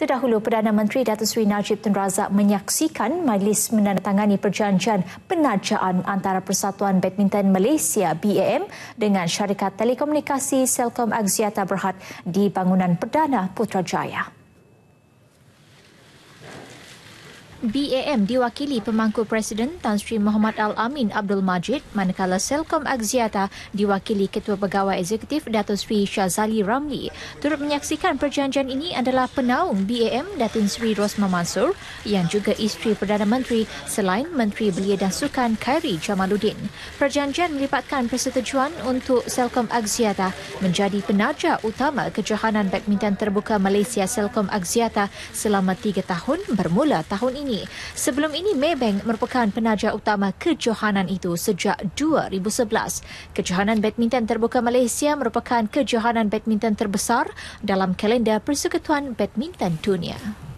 Terdahulu, Perdana Menteri Datuk Seri Najib Tun Razak menyaksikan majlis menandatangani perjanjian penajaan antara Persatuan Badminton Malaysia BAM dengan syarikat telekomunikasi Selkom Axiata Berhad di bangunan Perdana Putrajaya. BAM diwakili pemangku Presiden Tan Sri Muhammad Al-Amin Abdul Majid manakala Selkom Agziata diwakili Ketua Pegawai Eksekutif Datuk Sri Syazali Ramli. Turut menyaksikan perjanjian ini adalah penaung BAM Datin Sri Rosma Mansur yang juga isteri Perdana Menteri selain Menteri Belia dan Sukan Khairi Jamaluddin. Perjanjian melibatkan persetujuan untuk Selkom Agziata menjadi penaja utama kejohanan badminton terbuka Malaysia Selkom Agziata selama tiga tahun bermula tahun ini ini. Sebelum ini, Maybank merupakan penaja utama kejohanan itu sejak 2011. Kejohanan badminton terbuka Malaysia merupakan kejohanan badminton terbesar dalam kalender Persekutuan Badminton Dunia.